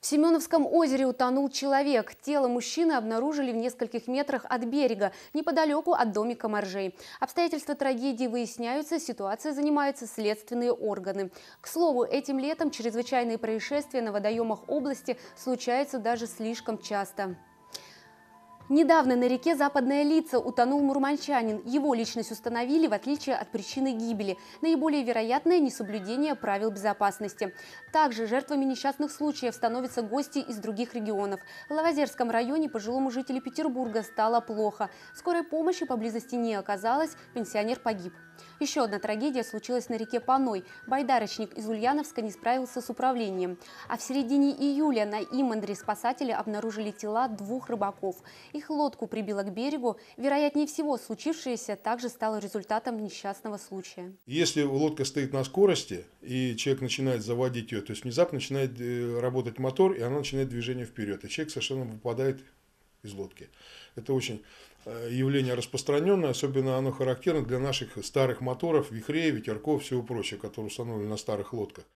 В Семеновском озере утонул человек. Тело мужчины обнаружили в нескольких метрах от берега, неподалеку от домика моржей. Обстоятельства трагедии выясняются, ситуация занимаются следственные органы. К слову, этим летом чрезвычайные происшествия на водоемах области случаются даже слишком часто. Недавно на реке Западная Лица утонул мурманчанин. Его личность установили в отличие от причины гибели. Наиболее вероятное – несоблюдение правил безопасности. Также жертвами несчастных случаев становятся гости из других регионов. В Лавозерском районе пожилому жителю Петербурга стало плохо. Скорой помощи поблизости не оказалось, пенсионер погиб. Еще одна трагедия случилась на реке Паной. Байдарочник из Ульяновска не справился с управлением. А в середине июля на Имандре спасатели обнаружили тела двух рыбаков. Их лодку прибило к берегу. Вероятнее всего, случившееся также стало результатом несчастного случая. Если лодка стоит на скорости, и человек начинает заводить ее, то есть внезапно начинает э, работать мотор, и она начинает движение вперед, и человек совершенно выпадает из лодки. Это очень э, явление распространенное, особенно оно характерно для наших старых моторов, вихрей, ветерков, всего прочего, которые установлены на старых лодках.